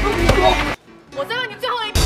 我再问你最后一。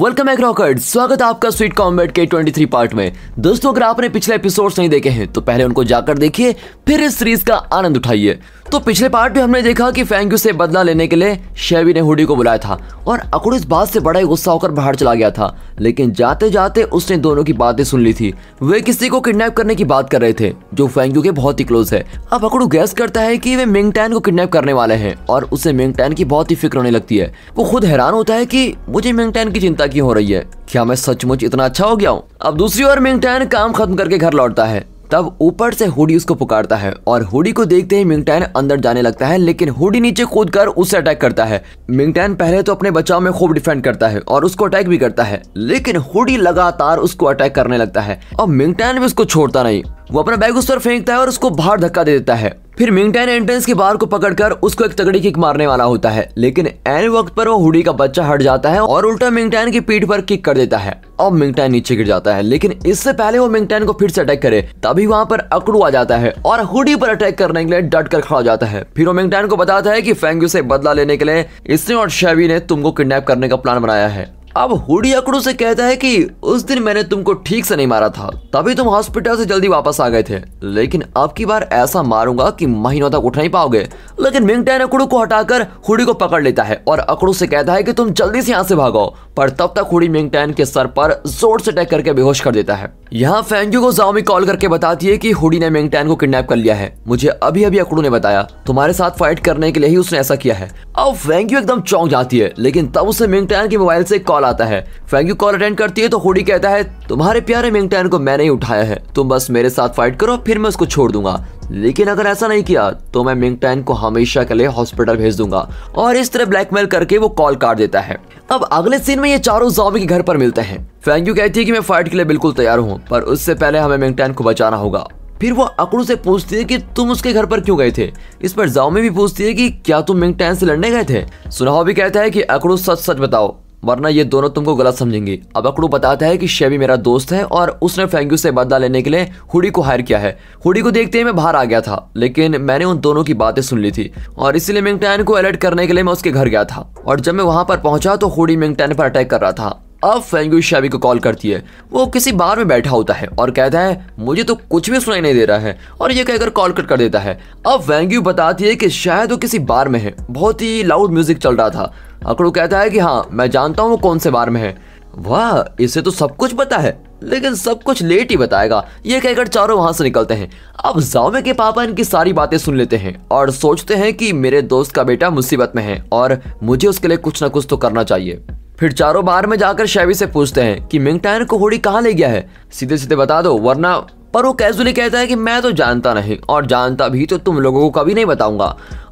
welcome back रॉकर्ड स्वागत है आपका स्वीट कॉम्बेट के 23 पार्ट में दोस्तों अगर आपने पिछले एपिसोड्स नहीं देखे हैं तो पहले उनको जाकर देखिए फिर इस सीरीज का आनंद उठाइए तो पिछले पार्ट में हमने देखा कि फैंग से बदला लेने के लिए शेवी ने हुडी को बुलाया था और अकड़ू इस बात से बड़ा ही गुस्सा होकर बाहर चला गया था लेकिन जाते जाते उसने दोनों की बातें सुन ली थी वे किसी को किडनैप करने की बात कर रहे थे जो फैंग के बहुत ही क्लोज है अब अकड़ू गैस करता है की वे मिंगटैन को किडनेप करने वाले है और उसे मिंगटैन की बहुत ही फिक्र होने लगती है वो खुद हैरान होता है की मुझे मिंगटैन की चिंता क्यों हो रही है क्या मैं सचमुच इतना अच्छा हो गया हूँ अब दूसरी ओर मिंगटैन काम खत्म करके घर लौटता है तब ऊपर से हुडी उसको पुकारता है और हुडी को देखते ही मिंगटैन अंदर जाने लगता है लेकिन हुडी नीचे कूद कर उससे अटैक करता है मिंगटैन पहले तो अपने बचाव में खूब डिफेंड करता है और उसको अटैक भी करता है लेकिन हुडी लगातार उसको अटैक करने लगता है और मिंगटैन भी उसको छोड़ता नहीं वो अपना बैग उस पर फेंकता है और उसको बाहर धक्का दे देता है फिर मिंगटैन एंट्रेंस के बाहर को पकड़कर उसको एक तगड़ी किक मारने वाला होता है लेकिन एन वक्त पर वो हुडी का बच्चा हट जाता है और उल्टा मिंगटैन की पीठ पर किक कर देता है अब मिंगटैन नीचे गिर जाता है लेकिन इससे पहले वो मिंगटैन को फिर से अटैक करे तभी वहाँ पर अकड़ू आ जाता है और हुडी पर अटैक करने के लिए डट कर खड़ा हो जाता है फिर वो मिंगटैन को बताता है की फेंगू से बदला लेने के लिए इसने और शेवी ने तुमको किडनेप करने का प्लान बनाया है अब हुडी अकड़ू से कहता है कि उस दिन मैंने तुमको ठीक से नहीं मारा था तभी तुम हॉस्पिटल से जल्दी वापस आ गए थे लेकिन अब की बार ऐसा मारूंगा कि महीनों तक उठ नहीं पाओगे लेकिन मिंगटैन अकड़ू को हटाकर हुडी को पकड़ लेता है और अकड़ू से कहता है कि तुम जल्दी से यहाँ से भागो पर तब तक हुडी मिंगटैन के सर पर जोर से अटैक करके बेहोश कर देता है यहाँ फैंगू को जाओमी कॉल करके बताती है की हुडी ने मिंगटैन को किडनेप कर लिया है मुझे अभी अभी अकड़ू ने बताया तुम्हारे साथ फाइट करने के लिए ही उसने ऐसा किया है अब फैंगू एकदम चौंक जाती है लेकिन तब उसे मिंगटैन के मोबाइल से कॉल आता है फैंग यू कॉल अटेंड करती है तो होडी कहता है तुम्हारे प्यारे मिंगटैन को मैंने ही उठाया है तुम बस मेरे साथ फाइट करो फिर मैं उसको छोड़ दूंगा लेकिन अगर ऐसा नहीं किया तो मैं मिंगटैन को हमेशा के लिए हॉस्पिटल भेज दूंगा और इस तरह ब्लैकमेल करके वो कॉल काट देता है अब अगले सीन में ये चारों जॉबी के घर पर मिलते हैं फैंग यू कहती है कि मैं फाइट के लिए बिल्कुल तैयार हूँ पर उससे पहले हमें मिंगटैन को बचाना होगा फिर वो अकड़ू से पूछती है कि तुम उसके घर पर क्यों गए थे इस पर जाओमे भी पूछती है कि क्या तुम मिंगटैन से लड़ने गए थे सुनाओ भी कहता है कि अकड़ू सच सच बताओ वरना ये दोनों तुमको गलत समझेंगे अब अकड़ू बताता है कि शेवी मेरा दोस्त है और उसने फैंग्यू से बदला लेने के लिए हुडी को हायर किया है हुडी को देखते ही मैं बाहर आ गया था लेकिन मैंने उन दोनों की बातें सुन ली थी और इसलिए मिंगटैन को अलर्ट करने के लिए मैं उसके घर गया था और जब मैं वहां पर पहुंचा तो हुडी मिंगटैन पर अटैक कर रहा था अब फैंगू शैबी को कॉल करती है वो किसी बार में बैठा होता है और कहता है मुझे तो कुछ भी सुनाई नहीं दे रहा है और ये कहकर कॉल कट कर देता है अब फैंगू बताती है कि शायद वो किसी बार में है बहुत ही लाउड म्यूजिक चल रहा था अकड़ू कहता है कि हाँ मैं जानता हूँ वो कौन से बार में है वाह इसे तो सब कुछ पता है लेकिन सब कुछ लेट ही बताएगा ये कहकर चारों वहां से निकलते हैं अब जावे के पापा इनकी सारी बातें सुन लेते हैं और सोचते हैं कि मेरे दोस्त का बेटा मुसीबत में है और मुझे उसके लिए कुछ ना कुछ तो करना चाहिए फिर चारों बार में जाकर शैवी से पूछते हैं कि मिंगटाइन को होड़ी कहाँ ले गया है सीधे सीधे बता दो वरना पर वो कैजुअली कहता है कि मैं तो जानता नहीं और जानता भी तो तुम लोगों को कभी नहीं बताऊंगा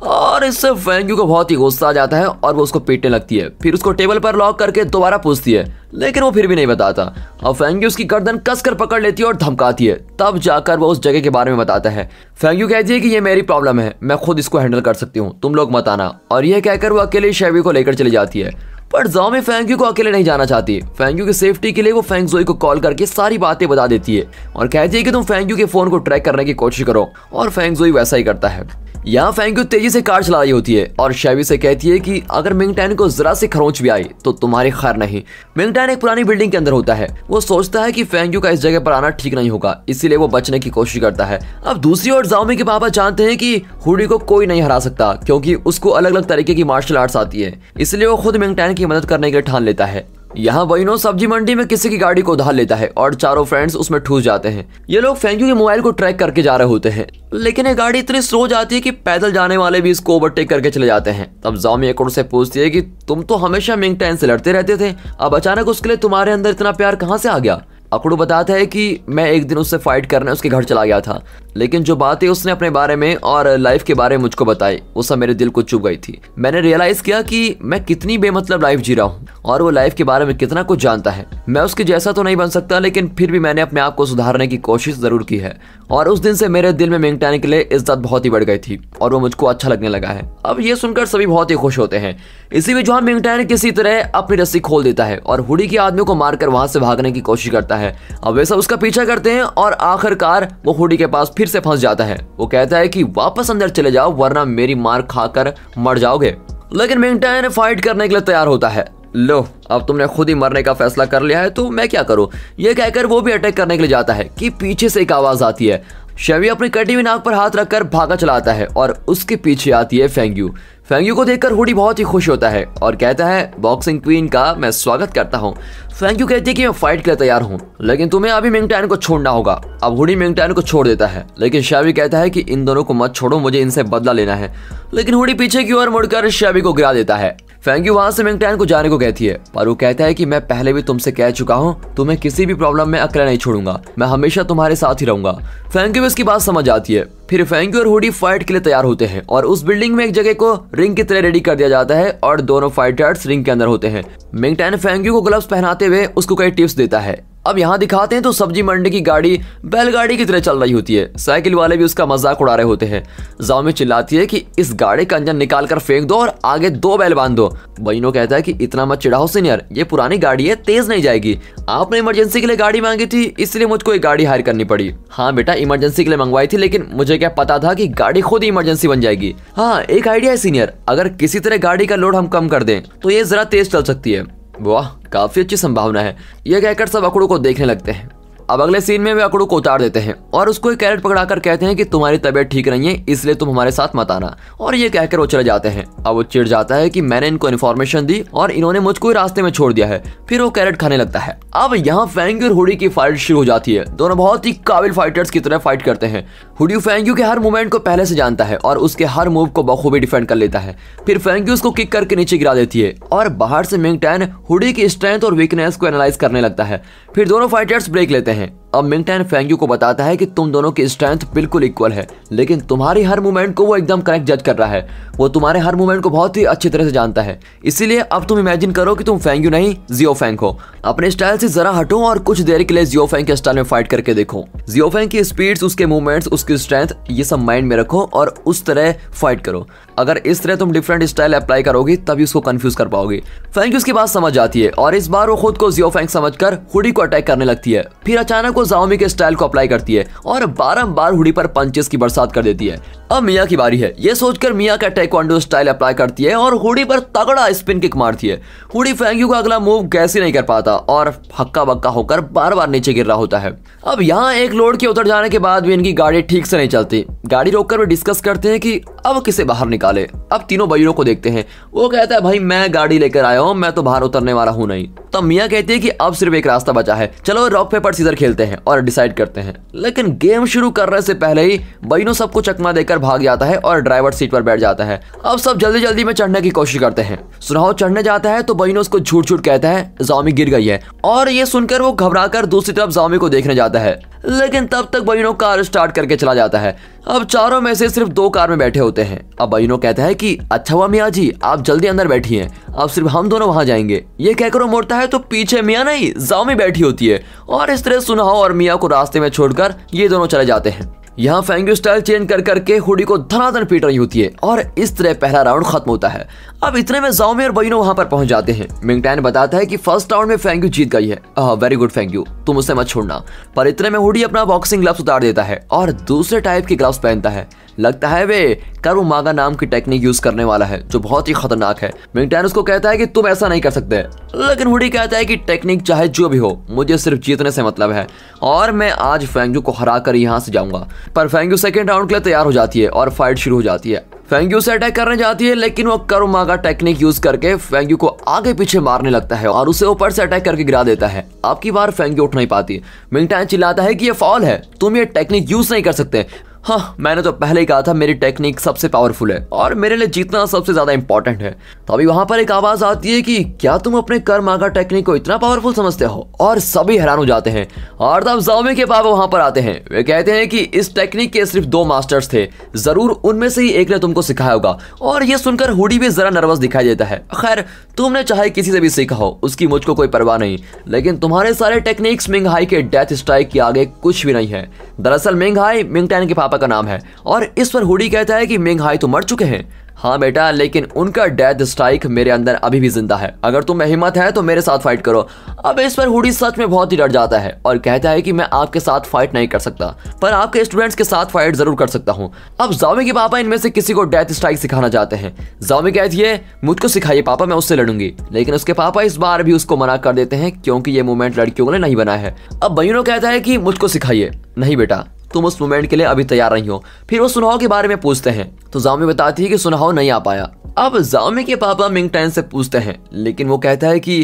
और इससे फैंग्यू को बहुत ही गुस्सा आ जाता है और वो उसको पीटने लगती है फिर उसको टेबल पर लॉक करके दोबारा पूछती है लेकिन वो फिर भी नहीं बताता और फैंग्यू उसकी गर्दन कसकर पकड़ लेती है और धमकाती है तब जाकर वो उस जगह के बारे में बताता है फैंग्यू कहती है कि ये मेरी प्रॉब्लम है मैं खुद इसको हैंडल कर सकती हूँ तुम लोग मत आना और यह कहकर वो अकेले शेवी को लेकर चली जाती है पर जॉमी फैंक्यू को अकेले नहीं जाना चाहती फैंक्यू की सेफ्टी के लिए वो जोई को कॉल करके सारी बातें बता देती है और कहती है कि तुम फैंक्यू के फोन को ट्रैक करने की कोशिश करो और फैंकोई वैसा ही करता है यहाँ फैंग्यू तेजी से कार चला रही होती है और शेवी से कहती है कि अगर मिंगटैन को जरा से खरोच भी आई तो तुम्हारी खैर नहीं मिंगटैन एक पुरानी बिल्डिंग के अंदर होता है वो सोचता है कि फैंग्यू का इस जगह पर आना ठीक नहीं होगा इसीलिए वो बचने की कोशिश करता है अब दूसरी ओर जाओमी के पापा जानते हैं की हुडी को कोई नहीं हरा सकता क्योंकि उसको अलग अलग तरीके की मार्शल आर्ट्स आती है इसलिए वो खुद मिंगटैन की मदद करने के लिए ठान लेता है यहाँ वही सब्जी मंडी में किसी की गाड़ी को उधार लेता है और चारों फ्रेंड्स उसमें ठूस जाते हैं ये लोग फेंक्यू के मोबाइल को ट्रैक करके जा रहे होते हैं लेकिन ये गाड़ी इतनी स्लो जाती है कि पैदल जाने वाले भी इसको ओवरटेक करके चले जाते हैं तब जॉमी एक से पूछती है कि तुम तो हमेशा मिंग टैन से लड़ते रहते थे अब अचानक उसके लिए तुम्हारे अंदर इतना प्यार कहाँ से आ गया अकड़ू बताता है कि मैं एक दिन उससे फाइट करने उसके घर चला गया था लेकिन जो बातें उसने अपने बारे में और लाइफ के बारे में मुझको बताई वो सब मेरे दिल को चुप गई थी मैंने रियलाइज किया कि मैं कितनी बेमतलब लाइफ जी रहा हूँ और वो लाइफ के बारे में कितना कुछ जानता है मैं उसके जैसा तो नहीं बन सकता लेकिन फिर भी मैंने अपने आप को सुधारने की कोशिश जरूर की है और उस दिन से मेरे दिल में मिंगटाने के लिए इज्जत बहुत ही बढ़ गई थी और वो मुझको अच्छा लगने लगा है अब ये सुनकर सभी बहुत ही खुश होते हैं इसी बीच वहाँ मिंगटान किसी तरह अपनी रस्सी खोल देता है और हुडी के आदमी को मारकर वहां से भागने की कोशिश करता है अब वैसा उसका पीछा करते हैं और आखिरकार वो हुडी के पास फिर फिर से फंस जाता है वो कहता है कि वापस अंदर चले जाओ वरना मेरी मार खाकर मर जाओगे लेकिन मिंगटाइन फाइट करने के लिए तैयार होता है लो अब तुमने खुद ही मरने का फैसला कर लिया है तो मैं क्या करूं ये कहकर वो भी अटैक करने के लिए जाता है कि पीछे से एक आवाज आती है शेवी अपनी कटी हुई नाक पर हाथ रखकर भागा चलाता है और उसके पीछे आती है फेंग्यू फेंग्यू को देखकर हुडी बहुत ही खुश होता है और कहता है बॉक्सिंग क्वीन का मैं स्वागत करता हूँ फेंग्यू कहती है कि मैं फाइट के लिए तैयार हूँ लेकिन तुम्हें अभी मिंगटैन को छोड़ना होगा अब हुडी मिंगटैन को छोड़ देता है लेकिन शैवी कहता है कि इन दोनों को मत छोड़ो मुझे इनसे बदला लेना है लेकिन हुडी पीछे की ओर मुड़कर शैवी को गिरा देता है फेंगी वहां से मिंगटैन को जाने को कहती है पर वो कहता है कि मैं पहले भी तुमसे कह चुका हूँ तुम्हें किसी भी प्रॉब्लम में अकेला नहीं छोड़ूंगा मैं हमेशा तुम्हारे साथ ही रहूंगा फेंगी भी इसकी बात समझ आती है फिर फेंगू और हुडी फाइट के लिए तैयार होते हैं और उस बिल्डिंग में एक जगह को रिंग की तरह रेडी कर दिया जाता है और दोनों फाइटर्स रिंग के अंदर होते हैं मिंगटैन फेंगू को ग्लव्स पहनाते हुए उसको कई टिप्स देता है अब यहाँ दिखाते हैं तो सब्जी मंडी की गाड़ी बैलगाड़ी की तरह चल रही होती है साइकिल वाले भी उसका मजाक उड़ा रहे होते हैं जामी चिल्लाती है कि इस गाड़ी का इंजन निकाल कर फेंक दो और आगे दो बैल बांध दो बहनों कहता है कि इतना मत चिढ़ाओ सीनियर ये पुरानी गाड़ी है तेज नहीं जाएगी आपने इमरजेंसी के लिए गाड़ी मांगी थी इसलिए मुझको एक गाड़ी हायर करनी पड़ी हाँ बेटा इमरजेंसी के लिए मंगवाई थी लेकिन मुझे क्या पता था कि गाड़ी खुद ही इमरजेंसी बन जाएगी हाँ एक आइडिया है सीनियर अगर किसी तरह गाड़ी का लोड हम कम कर दें तो ये जरा तेज चल सकती है वाह काफी अच्छी संभावना है यह कहकर सब अकड़ों को देखने लगते हैं अब अगले सीन में वे अकड़ू को उतार देते हैं और उसको एक कैरेट पकड़ा कर कहते हैं कि तुम्हारी तबीयत ठीक नहीं है इसलिए तुम हमारे साथ मत आना और ये कहकर वो चले जाते हैं अब वो चिड़ जाता है कि मैंने इनको इन्फॉर्मेशन दी और इन्होंने मुझको रास्ते में छोड़ दिया है फिर वो कैरेट खाने लगता है अब यहाँ फैंग और हुडी की फाइट शुरू हो जाती है दोनों बहुत ही काबिल फाइटर्स की तरह फाइट करते हैं हुडी फैंग्यू के हर मूवमेंट को पहले से जानता है और उसके हर मूव को बखूबी डिफेंड कर लेता है फिर फैंग्यू उसको किक करके नीचे गिरा देती है और बाहर से मिंग टैन हुडी की स्ट्रेंथ और वीकनेस को एनालाइज करने लगता है फिर दोनों फाइटर्स ब्रेक लेते हैं へん。अब मिंगटैन फेंग्यू को बताता है कि तुम दोनों की स्ट्रेंथ बिल्कुल इक्वल है लेकिन तुम्हारी हर मूवमेंट को वो एकदम करेक्ट जज कर रहा है वो तुम्हारे हर मूवमेंट को बहुत ही अच्छी तरह से जानता है इसीलिए अब तुम इमेजिन करो कि तुम फेंग्यू नहीं जियो फेंग हो अपने स्टाइल से जरा हटो और कुछ देर के लिए जियो फेंग के स्टाइल में फाइट करके देखो जियो फेंग की स्पीड उसके मूवमेंट्स उसकी स्ट्रेंथ ये सब माइंड में रखो और उस तरह फाइट करो अगर इस तरह तुम डिफरेंट स्टाइल अप्लाई करोगी तभी उसको कंफ्यूज कर पाओगे फेंग्यू उसकी बात समझ जाती है और इस बार वो खुद को जियो फेंग समझ कर ही को अटैक करने लगती है फिर अचानक वो जाओमी के स्टाइल को अप्लाई करती है और बारम्बार हुडी पर पंचेस की बरसात कर देती है अब मिया की बारी है ये सोचकर मिया का टेक्वांडो स्टाइल अप्लाई करती है और हुडी पर तगड़ा स्पिन किक मारती है हुडी फैंग्यू का अगला मूव कैसे नहीं कर पाता और हक्का बक्का होकर बार बार नीचे गिर रहा होता है अब यहाँ एक लोड के उतर जाने के बाद भी इनकी गाड़ी ठीक से नहीं चलती गाड़ी रोककर वे डिस्कस करते हैं कि अब किसे बाहर निकाले अब तीनों बहिनों को देखते हैं वो कहता है भाई मैं गाड़ी लेकर आया हूँ मैं तो बाहर उतरने वाला हूँ नहीं तब तो मियाँ कहती है कि अब सिर्फ एक रास्ता बचा है चलो रॉक पेपर सीजर खेलते हैं और डिसाइड करते हैं लेकिन गेम शुरू करने से पहले ही बहनों सबको चकमा देकर भाग जाता है और ड्राइवर सीट पर बैठ जाता है अब सब जल्दी जल्दी में चढ़ने की कोशिश करते हैं सुनाओ चढ़ने जाता है तो बहनों उसको झूठ झूठ कहता है जॉमी गिर गई है और ये सुनकर वो घबरा दूसरी तरफ जॉमी को देखने जाता है लेकिन तब तक बहनों कार स्टार्ट करके चला जाता है अब चारों में से सिर्फ दो कार में बैठे होते हैं अब अयनो कहता है कि अच्छा हुआ मियाँ जी आप जल्दी अंदर बैठी हैं अब सिर्फ हम दोनों वहां जाएंगे ये कहकर वो मोड़ता है तो पीछे मियाँ नहीं में बैठी होती है और इस तरह सुनाओ और मियाँ को रास्ते में छोड़कर ये दोनों चले जाते हैं यहाँ फैंग स्टाइल चेंज कर करके हुडी को धनाधन पीट रही होती है और इस तरह पहला राउंड खत्म होता है अब इतने में जाओमे और बइनो वहां पर पहुंच जाते हैं मिंगटैन बताता है कि फर्स्ट राउंड में फैंग जीत गई है वेरी गुड फैंग तुम उसे मत छोड़ना पर इतने में हुडी अपना बॉक्सिंग ग्लव्स उतार देता है और दूसरे टाइप के ग्लव्स पहनता है लगता है वे करुमागा नाम की टेक्निक यूज करने वाला है जो बहुत ही खतरनाक है मिंगटैन उसको कहता है कि तुम ऐसा नहीं कर सकते लेकिन हुडी कहता है कि टेक्निक चाहे जो भी हो मुझे सिर्फ जीतने से मतलब है और मैं आज फेंगजू को हरा कर यहाँ से जाऊंगा पर फेंगजू सेकेंड राउंड के लिए तैयार हो जाती है और फाइट शुरू हो जाती है फेंग्यू से अटैक करने जाती है लेकिन वो करुमागा टेक्निक यूज करके फेंग्यू को आगे पीछे मारने लगता है और उसे ऊपर से अटैक करके गिरा देता है आपकी बार फेंग्यू उठ नहीं पाती मिंगटैन चिल्लाता है कि ये फॉल है तुम ये टेक्निक यूज नहीं कर सकते हाँ मैंने तो पहले ही कहा था मेरी टेक्निक सबसे पावरफुल है और मेरे लिए जीतना सबसे ज्यादा इंपॉर्टेंट है तो अभी वहां पर एक आवाज आती है कि क्या तुम अपने कर आगा टेक्निक को इतना पावरफुल समझते हो और सभी हैरान हो जाते हैं और तब जावे के पापा वहां पर आते हैं वे कहते हैं कि इस टेक्निक के सिर्फ दो मास्टर्स थे जरूर उनमें से ही एक ने तुमको सिखाया होगा और ये सुनकर हुडी भी जरा नर्वस दिखाई देता है खैर तुमने चाहे किसी से भी सीखा हो उसकी मुझको कोई परवाह नहीं लेकिन तुम्हारे सारे टेक्निक्स मिंगहाई के डेथ स्ट्राइक के आगे कुछ भी नहीं है दरअसल हाई मिंगटैन के पापा पापा का नाम है और इस पर हुडी कहता है कि मिंग हाई तो मर चुके हैं हाँ बेटा लेकिन उनका डेथ स्ट्राइक मेरे अंदर अभी भी जिंदा है अगर तुम्हें हिम्मत है तो मेरे साथ फाइट करो अब इस पर हुडी सच में बहुत ही डर जाता है और कहता है कि मैं आपके साथ फाइट नहीं कर सकता पर आपके स्टूडेंट्स के साथ फाइट जरूर कर सकता हूँ अब जावे के पापा इनमें से किसी को डेथ स्ट्राइक सिखाना चाहते हैं जावे कहती है मुझको सिखाइए पापा मैं उससे लड़ूंगी लेकिन उसके पापा इस बार भी उसको मना कर देते हैं क्योंकि ये मूवमेंट लड़कियों ने नहीं बनाया है अब बहनों कहता है कि मुझको सिखाइए नहीं बेटा तुम उस मोमेंट के लिए अभी तैयार नहीं हो फिर वो सुनाओ के बारे में पूछते हैं तो जाओमी बताती है कि सुनाओ नहीं आ पाया अब जाओमी के पापा मिंग टैन से पूछते हैं लेकिन वो कहता है कि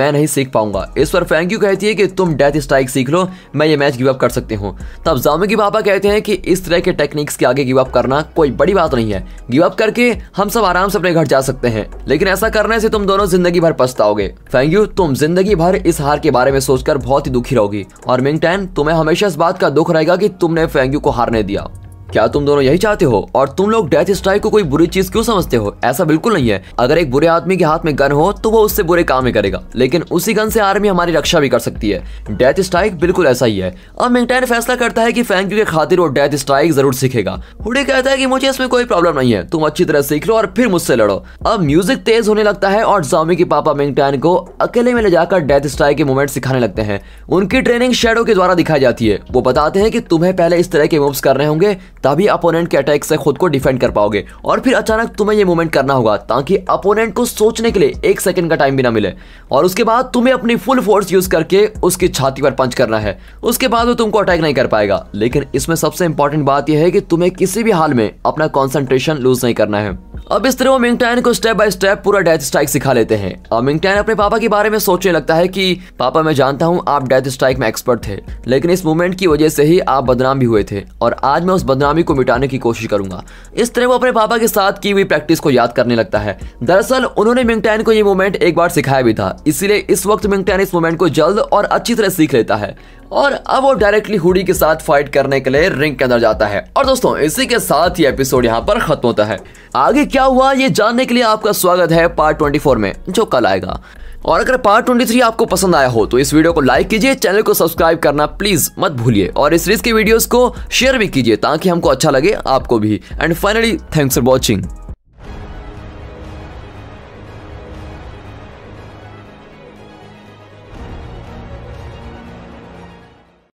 मैं नहीं सीख पाऊंगा इस पर फ्रैंक्यू कहती है कि तुम डेथ स्ट्राइक सीख लो मैं ये मैच गिव अप कर सकती हूँ तब जाओमी के पापा कहते हैं कि इस तरह के टेक्निक्स के आगे गिव अप करना कोई बड़ी बात नहीं है गिव अप करके हम सब आराम से अपने घर जा सकते हैं लेकिन ऐसा करने से तुम दोनों जिंदगी भर पछताओगे फ्रैंक्यू तुम जिंदगी भर इस हार के बारे में सोचकर बहुत ही दुखी रहोगी और मिंग टैन तुम्हें हमेशा इस बात का दुख रहेगा की तुमने ने फेंग्यू को हारने दिया क्या तुम दोनों यही चाहते हो और तुम लोग डेथ स्ट्राइक को कोई बुरी चीज क्यों समझते हो ऐसा बिल्कुल नहीं है अगर एक बुरे आदमी के हाथ में गन हो तो वो उससे बुरे काम ही करेगा लेकिन उसी गन से आर्मी हमारी रक्षा भी कर सकती है डेथ स्ट्राइक बिल्कुल ऐसा ही है अब मिंगटैन फैसला करता है की फैंक्यू के खातिर वो डेथ स्ट्राइक जरूर सीखेगा हुडी कहता है की मुझे इसमें कोई प्रॉब्लम नहीं है तुम अच्छी तरह सीख लो और फिर मुझसे लड़ो अब म्यूजिक तेज होने लगता है और जॉमी के पापा मिंगटैन को अकेले में ले जाकर डेथ स्ट्राइक के मूवमेंट सिखाने लगते हैं उनकी ट्रेनिंग शेडो के द्वारा दिखाई जाती है वो बताते हैं कि तुम्हें पहले इस तरह के मूव्स करने होंगे तभी अपोनेंट के अटैक से खुद को डिफेंड कर पाओगे और फिर अचानक तुम्हें ये मूवमेंट करना होगा ताकि अपोनेंट को सोचने के लिए एक सेकंड का टाइम भी ना मिले और उसके बाद तुम्हें अपनी फुल फोर्स यूज करके उसकी छाती पर पंच करना है उसके बाद वो तुमको अटैक नहीं कर पाएगा लेकिन इसमें सबसे इंपॉर्टेंट बात यह है कि तुम्हें किसी भी हाल में अपना कॉन्सेंट्रेशन लूज नहीं करना है अब इस तरह वो मिंगटैन को स्टेप बाय स्टेप पूरा डेथ स्ट्राइक सिखा लेते हैं और मिंगटैन अपने पापा के बारे में सोचने लगता है कि पापा मैं जानता हूँ आप डेथ स्ट्राइक में एक्सपर्ट थे लेकिन इस मूवमेंट की वजह से ही आप बदनाम भी हुए थे और आज मैं उस बदनामी को मिटाने की कोशिश करूंगा इस तरह वो अपने पापा के साथ की हुई प्रैक्टिस को याद करने लगता है दरअसल उन्होंने मिंगटैन को ये मूवमेंट एक बार सिखाया भी था इसीलिए इस वक्त मिंगटैन इस मूवमेंट को जल्द और अच्छी तरह सीख लेता है और अब वो डायरेक्टली हुडी के साथ फाइट करने के लिए रिंग के अंदर जाता है और दोस्तों इसी के साथ ही एपिसोड यहाँ पर खत्म होता है आगे क्या हुआ ये जानने के लिए आपका स्वागत है पार्ट ट्वेंटी में जो कल आएगा और अगर पार्ट थ्री आपको पसंद आया हो तो इस वीडियो को लाइक कीजिए चैनल को सब्सक्राइब करना प्लीज मत भूलिए और इस सीरीज के वीडियोस को शेयर भी कीजिए ताकि हमको अच्छा लगे आपको भी and finally thanks for watching